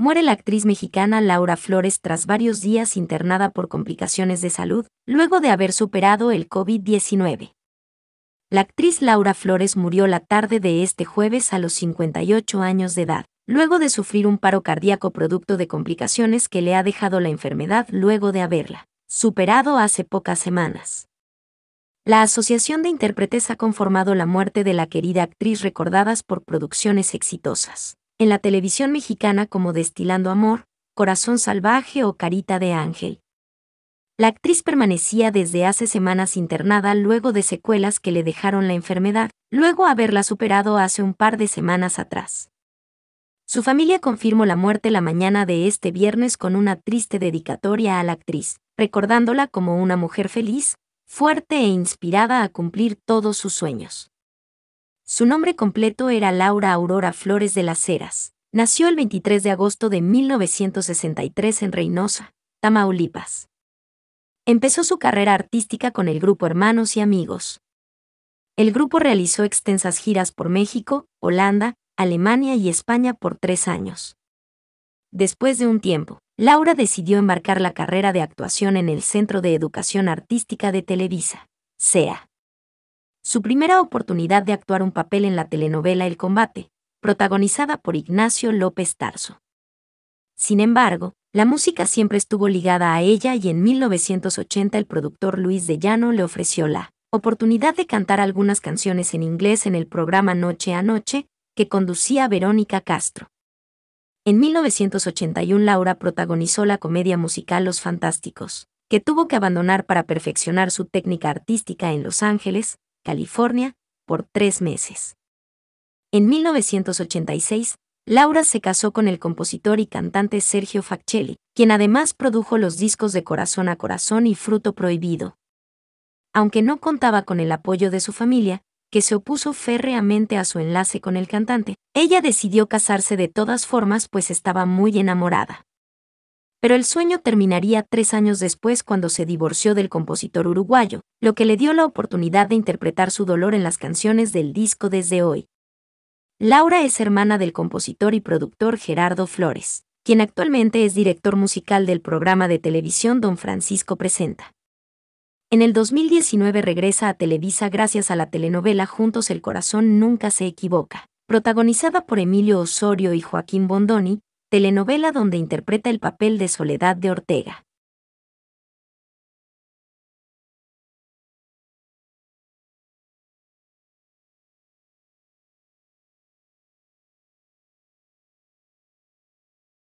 muere la actriz mexicana Laura Flores tras varios días internada por complicaciones de salud, luego de haber superado el COVID-19. La actriz Laura Flores murió la tarde de este jueves a los 58 años de edad, luego de sufrir un paro cardíaco producto de complicaciones que le ha dejado la enfermedad luego de haberla superado hace pocas semanas. La Asociación de Intérpretes ha conformado la muerte de la querida actriz recordadas por producciones exitosas en la televisión mexicana como Destilando Amor, Corazón Salvaje o Carita de Ángel. La actriz permanecía desde hace semanas internada luego de secuelas que le dejaron la enfermedad, luego haberla superado hace un par de semanas atrás. Su familia confirmó la muerte la mañana de este viernes con una triste dedicatoria a la actriz, recordándola como una mujer feliz, fuerte e inspirada a cumplir todos sus sueños. Su nombre completo era Laura Aurora Flores de las Heras. Nació el 23 de agosto de 1963 en Reynosa, Tamaulipas. Empezó su carrera artística con el grupo Hermanos y Amigos. El grupo realizó extensas giras por México, Holanda, Alemania y España por tres años. Después de un tiempo, Laura decidió embarcar la carrera de actuación en el Centro de Educación Artística de Televisa, CEA su primera oportunidad de actuar un papel en la telenovela El Combate, protagonizada por Ignacio López Tarso. Sin embargo, la música siempre estuvo ligada a ella y en 1980 el productor Luis de Llano le ofreció la oportunidad de cantar algunas canciones en inglés en el programa Noche a Noche, que conducía Verónica Castro. En 1981 Laura protagonizó la comedia musical Los Fantásticos, que tuvo que abandonar para perfeccionar su técnica artística en Los Ángeles, California, por tres meses. En 1986, Laura se casó con el compositor y cantante Sergio Facchelli, quien además produjo los discos de Corazón a Corazón y Fruto Prohibido. Aunque no contaba con el apoyo de su familia, que se opuso férreamente a su enlace con el cantante, ella decidió casarse de todas formas pues estaba muy enamorada. Pero el sueño terminaría tres años después cuando se divorció del compositor uruguayo, lo que le dio la oportunidad de interpretar su dolor en las canciones del disco desde hoy. Laura es hermana del compositor y productor Gerardo Flores, quien actualmente es director musical del programa de televisión Don Francisco Presenta. En el 2019 regresa a Televisa gracias a la telenovela Juntos el Corazón Nunca se equivoca, protagonizada por Emilio Osorio y Joaquín Bondoni, telenovela donde interpreta el papel de Soledad de Ortega.